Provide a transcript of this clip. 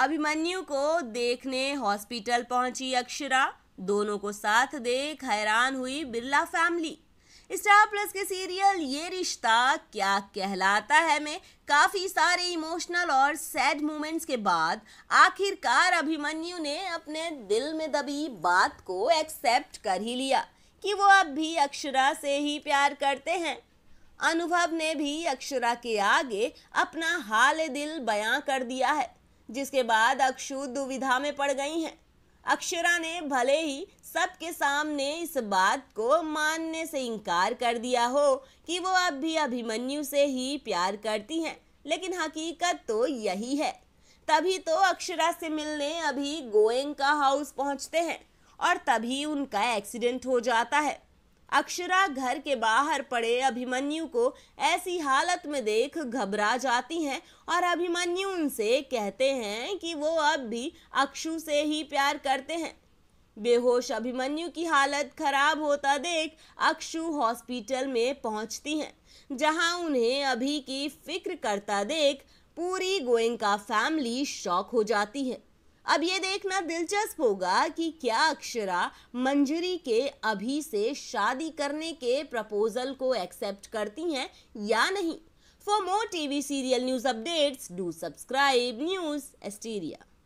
अभिमन्यु को देखने हॉस्पिटल पहुंची अक्षरा दोनों को साथ देख हैरान हुई बिरला फैमिली स्टार प्लस के सीरियल ये रिश्ता क्या कहलाता है में काफ़ी सारे इमोशनल और सैड मोमेंट्स के बाद आखिरकार अभिमन्यु ने अपने दिल में दबी बात को एक्सेप्ट कर ही लिया कि वो अब भी अक्षरा से ही प्यार करते हैं अनुभव ने भी अक्षरा के आगे अपना हाल दिल बयां कर दिया है जिसके बाद अक्षु दुविधा में पड़ गई हैं अक्षरा ने भले ही सबके सामने इस बात को मानने से इनकार कर दिया हो कि वो अब भी अभिमन्यु से ही प्यार करती हैं लेकिन हकीकत तो यही है तभी तो अक्षरा से मिलने अभी गोयंका हाउस पहुंचते हैं और तभी उनका एक्सीडेंट हो जाता है अक्षरा घर के बाहर पड़े अभिमन्यु को ऐसी हालत में देख घबरा जाती हैं और अभिमन्यु उनसे कहते हैं कि वो अब भी अक्षु से ही प्यार करते हैं बेहोश अभिमन्यु की हालत खराब होता देख अक्षु हॉस्पिटल में पहुंचती हैं जहां उन्हें अभी की फिक्र करता देख पूरी गोयंका फैमिली शॉक हो जाती है अब ये देखना दिलचस्प होगा कि क्या अक्षरा मंजरी के अभी से शादी करने के प्रपोजल को एक्सेप्ट करती हैं या नहीं for more TV serial news updates do subscribe news Asteria